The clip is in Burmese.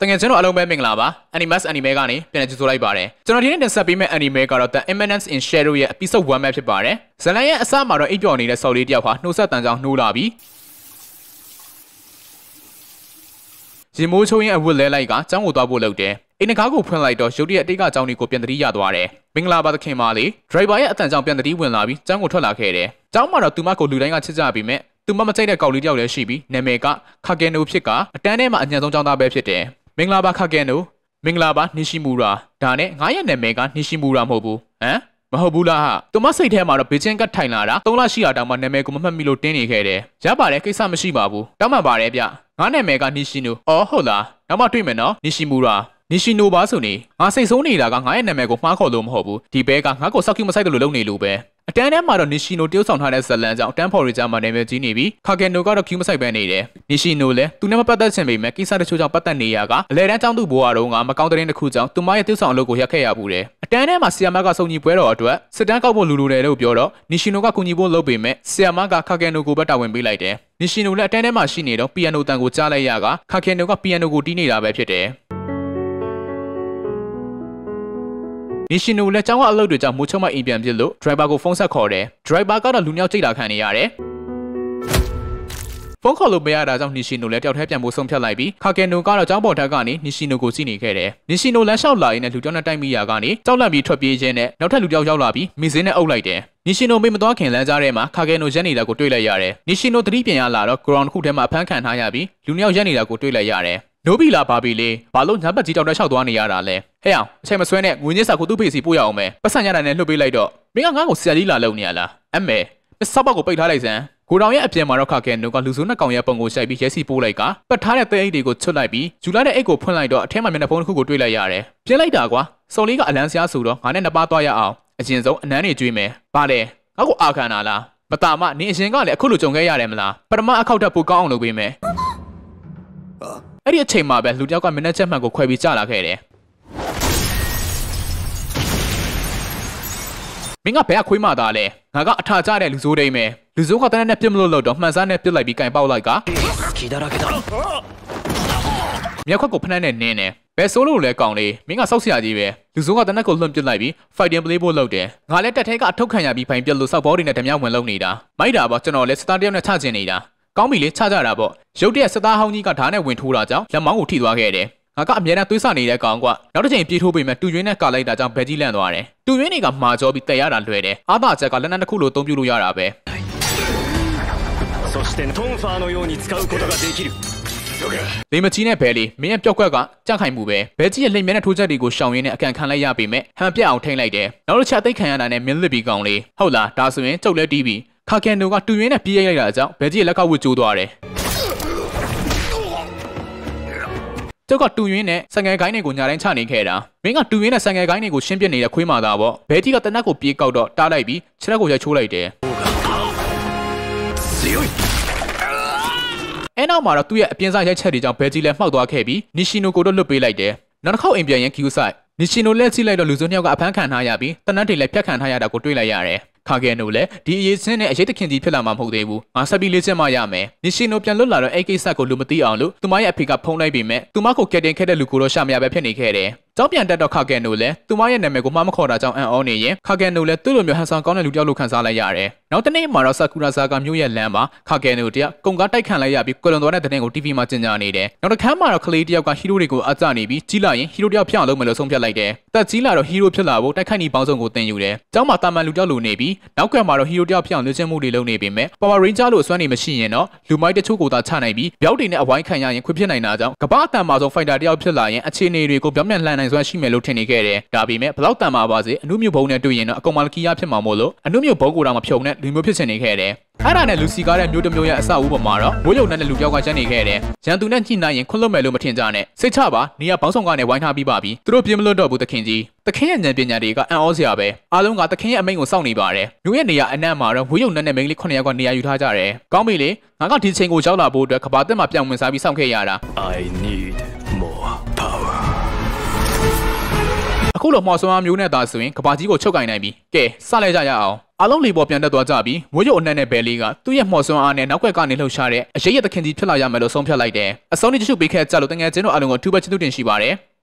တကယ်ကျွန်တော်အလုံးပဲမင်္ဂလာပါ Animax Anime ကနေပြန်လည်ကြိုဆိုလိုက်ပါတယ်ကျွန်တော်ဒီနေ့တင်ဆက်ပေးမယ့် Anime ကတော့ The Imminence in Shadow ရဲ့ Episode 1ပဲဖြစ်ပါတယ်ဇလန်ရဲ့အစမှာတော့အိပ်ပျော်နေတဲ့ဆော်လေးတယောက်ဟာနှိုးဆက်တန်ကြောင်နှိုးလာပြီးရင်မိုးချုံရင်အဝတ်လဲလိုက်ကចောင်းကိုသွားဖို့လုပ်တယ်အိမ်နကားကိုဖွင့်လိုက်တော့ရုတ်တရက်အတိတ်ကចောင်းတွေကိုပြန်တတိရသွားတယ်မင်္ဂလာပါသခင်ပါလေဒရိုက်ဘာရဲ့အတန်ကြောင်ပြန်တတိဝင်လာပြီးចောင်းကိုထွက်လာခဲ့တယ်ចောင်းမှာတော့သူမကိုလူတိုင်းကချစ်ကြပြီးမြဲသူမမကြိုက်တဲ့ကောက်လေးတယောက်လည်းရှိပြီးနာမည်ကခါကင်နိုဖြစ်ကအတန်းထဲမှာအညံဆုံးចောင်းသားပဲဖြစ်တယ်မင်္ဂလာပါခကဲနိုမင်္ဂလာပါနီရှိမူရာဒါနဲ့ငါရဲ့နာမည်ကနီရှိမူရာမဟုတ်ဘူးဟမ်မဟုတ်ဘူးလားဟာသူမစိတ်ထဲမှာတော့ဘေချင်းကထိုင်လာတာ၃လရှိတာတောင်မှနာမည်ကိုမမှတ်မိလို့တင်းနေခဲ့တယ်ရပါတယ်ကိစ္စမရှိပါဘူးတောင်းပန်ပါတယ်ဗျငါနာမည်ကနီရှိနိုအော်ဟုတ်လားနောက်မှတွေ့မယ်နော်နီရှိမူရာနီရှိနိုပါဆိုနေငါစိတ်ဆိုးနေတာကငါရဲ့နာမည်ကိုမှားခေါ်လို့မဟုတ်ဘူးဒီဘဲကငါ့ကိုစောက်ကိမဆိုင်တယ်လို့လုပ်နေလို့ပဲအတန်းထဲမှာတော့နီရှီနိုတရုတ်ဆောင်ထားတဲ့ဇလန်ကြောင့်အတန်းဖော်ရီဂျာမှာနာမည်ကြီးနေပြီးခါကင်နိုကတော့ queue မဆိုင်ပဲနေတယ်။နီရှီနိုလည်းသူနဲ့မပတ်သက်ချင်ပေမဲ့ကိစ္စတချို့ကြောင့်ပတ်သက်နေရကအလဲတန်းចောင်းသူဘွားတော်ကမကောင်းတဲ့တဲ့တစ်ခုကြောင့်သူမရဲ့တရုတ်ဆောင်အလုပ်ကိုရက်ခဲ့ရဘူးတယ်။အတန်းထဲမှာဆီယာမကစုံညီပွဲတော်အတွက်စစ်တမ်းကောက်ဖို့လူလူတယ်လို့ပြောတော့နီရှီနိုကကူညီဖို့လုပ်ပေမဲ့ဆီယာမကခါကင်နိုကိုပဲတာဝန်ပေးလိုက်တယ်။နီရှီနိုလည်းအတန်းထဲမှာရှိနေတော့ပီယန်နိုတန်ကိုကြားလိုက်ရကခါကင်နိုကပီယန်နိုကိုတီးနေတာပဲဖြစ်တယ်။ National လက်ချောင်းကအလုပ်တွေကြောင့်မိုးချုံမအိမ်ပြန်ပြစ်လို့ driver ကိုဖုန်းဆက်ခေါ်တယ် driver ကတော့လူမျိုးကြိတ်တာခံနေရတယ်ဖုန်းခေါ်လို့မရတာကြောင့်နီရှီနိုလည်းတယောက်တည်းပြန်ဖို့ဆုံးဖြတ်လိုက်ပြီးခါကဲနိုကတော့ကျောင်းပေါ်ထက်ကနေနီရှီနိုကိုစီးနေခဲ့တယ်။နီရှီနိုလမ်းလျှောက်လာရင်းနဲ့လူကြောင်းနဲ့တိုက်မိရာကနေကြောက်လန့်ပြီးထွက်ပြေးခြင်းနဲ့နောက်ထပ်လူကြောင်းရောက်လာပြီးမိစင်းနဲ့အုပ်လိုက်တယ်။နီရှီနိုမေ့မသွားခင်လမ်းကြားထဲမှာခါကဲနိုရက်နေတာကိုတွေ့လိုက်ရတယ်။နီရှီနိုသတိပြန်ရလာတော့ ground တစ်ခုထဲမှာအဖမ်းခံထားရပြီးလူမျိုးရက်နေတာကိုတွေ့လိုက်ရတယ်။နိုးပြီလားဘာပြီလေဘာလို့ညဘက်ကြီးတောင်တက်လျှောက်သွားနေရတာလဲဟဲ့အောင်အချိန်မဆွဲနဲ့ငွေညစ်စာကိုသူ့ဖေးစီပို့ရအောင်မယ်ပတ်စံရတာနဲ့လှုပ်ပေးလိုက်တော့မင်းကငါ့ကိုဆရာကြီးလာလုံနေရလားအမေစောက်ပေါက်ကိုပိတ်ထားလိုက်စမ်းကိုတောင်ရဲ့အပြင်မှာတော့ခခဲနိုးကလူစုနှစ်ကောင်ရဲ့ပုံကိုရှိုက်ပြီးရဲစီပို့လိုက်ကပတ်ထားတဲ့သဲအိတ်တွေကိုချွတ်လိုက်ပြီးဂျူလာတဲ့အိတ်ကိုဖွင့်လိုက်တော့အထက်မှာမျက်နှာဖုံးတစ်ခုကိုတွေ့လိုက်ရတယ်ပြင်းလိုက်တာကွာစုံလေးကအလန်းစရာဆိုတော့ငါနဲ့နှစ်ပါးသွားရအောင်အရင်ဆုံးအနမ်းနေကြွေးမယ်ဗါလေငါ့ကိုအာခံတာလားမတာမနင်အရင်ကလည်းအခုလိုကြုံခဲ့ရတယ်မလားပထမအခောက်တက်ပိုကောင်းအောင်လုပ်ပေးမယ်အဲ့ဒီအချိန်မှာပဲလူတယောက်ကမျက်နှာချက်မှန်ကိုခွဲပြီးကြလာခဲ့တယ်မင်းကဘယ်ကခွေးမသားလဲငါကအထာကျတဲ့လူစိုးဒိမ့်မယ်လူစိုးကတန်းနဲ့ပြစ်မလို့လို့တော့မှန်စားနဲ့ပြစ်လိုက်ပြီးကင်ပေါက်လိုက်ကမြောက်ခွက်ကိုဖနှက်နဲ့နင်းတယ်ဘယ်ဆိုးလို့လဲကောင်လေးမင်းကစောက်ဆရာကြီးပဲလူစိုးကတနက်ကိုလွန့်ပစ်လိုက်ပြီး fighting play ဖို့လုပ်တယ်ငါလည်းတက်ထဲကအထုတ်ခံရပြီးဖိုင်ပြစ်လို့စောက်ဘောတွေနဲ့ဓမြောက်ဝင်လုံနေတာမိုက်တာပေါ့ကျွန်တော်လည်းစတာတယောက်နဲ့ချချင်နေတာကောင်းပြီလေချကြတာပေါ့ရုတ်တရက်စစ်သားဟောင်းကြီးကဓာတ်နဲ့ဝင်ထိုးတာကြောင့်လက်မောင်းကိုထိသွားခဲ့တယ်ငါကအမြဲတမ်းသွေးဆနေတဲ့ကောင်ကနောက်တစ်ချိန်ပြေးထိုးပေမဲ့တူရင်းနဲ့ကလိုက်တာကြောင့်ဘက်ကြီးလန့်သွားတယ်တူရင်းတွေကမှာကြောပြီးတက်ရတာလွယ်တယ်အာသာချက်ကလက်နက်တစ်ခုလိုသုံးပြလို့ရတာပဲそしてトンファーのように使うことができるလေမချီနဲ့ဘဲလေးမင်းရဲ့ပျောက်ကွက်ကကြန့်ခိုင်မှုပဲဘဲကြီးရဲ့လိမ်မြဲတဲ့ထိုးချက်တွေကိုရှောင်ရင်းနဲ့အကန်ခံလိုက်ရပေမဲ့ဟန်ပြက်အောင်ထိမ့်လိုက်တယ်နောက်တစ်ချက်သိခံရတာနဲ့မင်းလစ်ပြီးကောင်လေးဟုတ်လားဒါဆိုရင်ကျုပ်လည်းတီးပြီးခါကန်နိုကတူရင်းနဲ့ပြေးရိုက်လိုက်တာကြောင့်ဘယ်ကြီးလက်ကောက်ဝတ်ကျိုးသွားတယ်ကျုပ်ကတူရင်းနဲ့ဆံငယ်ကိုင်းတွေကိုညာတိုင်းချနေခဲ့တာမင်းကတူရင်းနဲ့ဆံငယ်ကိုင်းတွေကိုရှင်းပြနေတဲ့ခွေးမာသားပေါ့ဘဲကြီးကတနက်ကိုပြေးကောက်တော့တားလိုက်ပြီးခြေထောက်ကိုရိုက်ချိုးလိုက်တယ်အဲနောက်မှာတော့သူ့ရဲ့အပြင်းစားရိုက်ချက်တွေကြောင့်ဘဲကြီးလည်းမှောက်သွားခဲ့ပြီးနီရှီနိုကိုတော့လွတ်ပေးလိုက်တယ်နောက်တစ်ခေါက်အိမ်ပြန်ရင်ကီယူဆိုင်နီရှီနိုလက်ချိလိုက်တော့လူစုနှစ်ယောက်ကအဖမ်းခံထားရပြီးတနတ်တွေလည်းဖြတ်ခံထားရတာကိုတွေ့လိုက်ရတယ်ခါကဲနိုလည်းဒီအရေးစင်းနဲ့အရေးသခင်ကြီးဖြစ်လာမှာမဟုတ်သေးဘူးငါဆက်ပြီးလေးချက်မှရမယ်နီရှင်နိုပြန်လွတ်လာတော့အဲ့ကိစ္စကိုလူမသိအောင်လို့သူမရဲ့အဖေကဖုံးလိုက်ပေမဲ့သူမကိုကက်တင်ခဲ့တဲ့လူကိုတော့ရှာမရပဲဖြစ်နေခဲ့တယ်။ကြောက်ပြန်တက်တော့ခကန်နိုလည်းသူမရဲ့နာမည်ကိုမှားမခေါ်တာကြောင့်အံ့ဩနေရင်ခကန်နိုလည်းသူ့လိုမျိုးဟန်ဆောင်ကောင်းတဲ့လူတစ်ယောက်လိုခံစားလိုက်ရတယ်။နောက်တနေ့မှာတော့ဆာကူရာဇာကာမြို့ရဲ့လမ်းမှာခကန်နိုတယောက်ကုန်ကားတိုက်ခံလိုက်ရပြီးကွလွန်သွားတဲ့တဲ့တင်ကို TV မှာကြင်ညာနေတယ်။နောက်တစ်ခါမှာတော့ကလေးတယောက်ကဟီးရိုးတွေကိုအကြနေပြီးကြီးလာရင်ဟီးရိုးတယောက်ဖျောက်လုံးမယ်လို့ဆုံးဖြတ်လိုက်တယ်။တက်ကြီးလာတော့ဟီးရိုးဖြစ်လာဖို့တိုက်ခိုက်နေပေါင်းစုံကိုတင်ယူတယ်။ကျောင်းမှာတာမန်လူတယောက်လိုနေပြီးနောက်ကွယ်မှာတော့ဟီးရိုးတယောက်ဖျောက်လွှင့်ခြင်းမှုတွေလုပ်နေပေမဲ့ Power Ranger လိုအစွမ်းနေမရှိရင်တော့လူမိုက်တချို့ကိုသာချနိုင်ပြီးဗျောက်တွေနဲ့အဝိုင်းခံရရင်ခွင့်ဖြစ်နိုင်တာကြောင့်ကမ္ဘာအတန်မှာဆုံးဖိုင်တာတယောက်ဖြစ်လာရင်အခြေအနေတွေကိုပြောင်းပြန်လှန်နိုင်နိုင်စွမ်းရှိမယ်လို့ထင်နေခဲ့တယ်ဒါပေမဲ့ဘလောက်တန်ပါပါစေအနုမျိုးဘုံနဲ့တွေ့ရင်တော့အကောင်မလကီးရဖြစ်မှာမို့လို့အနုမျိုးဘုံကိုတော့မဖြုံနဲ့လူမျိုးဖြစ်ချင်နေခဲ့တယ်အဲ့ဒါနဲ့လူစီကားတဲ့မျိုးတစ်မျိုးရဲ့အဆောက်အဦပေါ်မှာတော့ဝိုးရုံနဲ့လူပြောက်ကချမ်းနေခဲ့တယ်။ရန်သူနဲ့ညှိနှိုင်းရင်ခွလွတ်မယ်လို့မထင်ကြနဲ့။စိတ်ချပါနေရပေါင်းဆောင်ကနေဝိုင်းထားပြီးပါပြီ။သူတို့ပြင်းမလွတ်တော့ဘူးသခင်ကြီး။သခင်ရဲ့ဉာဏ်ပညာတွေကအံ့ဩစရာပဲ။အားလုံးကသခင်ရဲ့အမိန့်ကိုစောင့်နေပါတယ်။မျိုးရဲ့နေရာအနက်မှာတော့ဝိုးရုံနဲ့မိန်းကလေး900ကနေရာယူထားကြတယ်။ကောင်းပြီလေ။ငါကဒီချိန်ကိုရောက်လာဖို့အတွက်ကဘာတက်မှာပြန်ဝင်စားပြီးစောင့်ခဲ့ရတာ။ I need ခုလိုမှော်ဆွမ်းအားမျိုးနဲ့သာဆိုရင်ကဘာကြီးကိုချုပ်ကင်နိုင်ပြီကဲစလိုက်ကြရအောင်အားလုံးလေပေါ်ပြန်တက်သွားကြပြီးမိုးရုပ်အနှံ့နဲ့ဘဲလေးကသူ့ရဲ့မှော်ဆွမ်းအားနဲ့နောက်ကွက်ကနေလှုပ်ရှားတဲ့အရေးရသခင်ကြီးဖြစ်လာရမယ်လို့ဆုံးဖြတ်လိုက်တယ်အစုံနဲ့ကြည့်ရှုပေးခဲ့ကြလို့တကယ်ချင်းတို့အားလုံးကိုထူးပဲချစ်သူတင်ရှိပါတယ်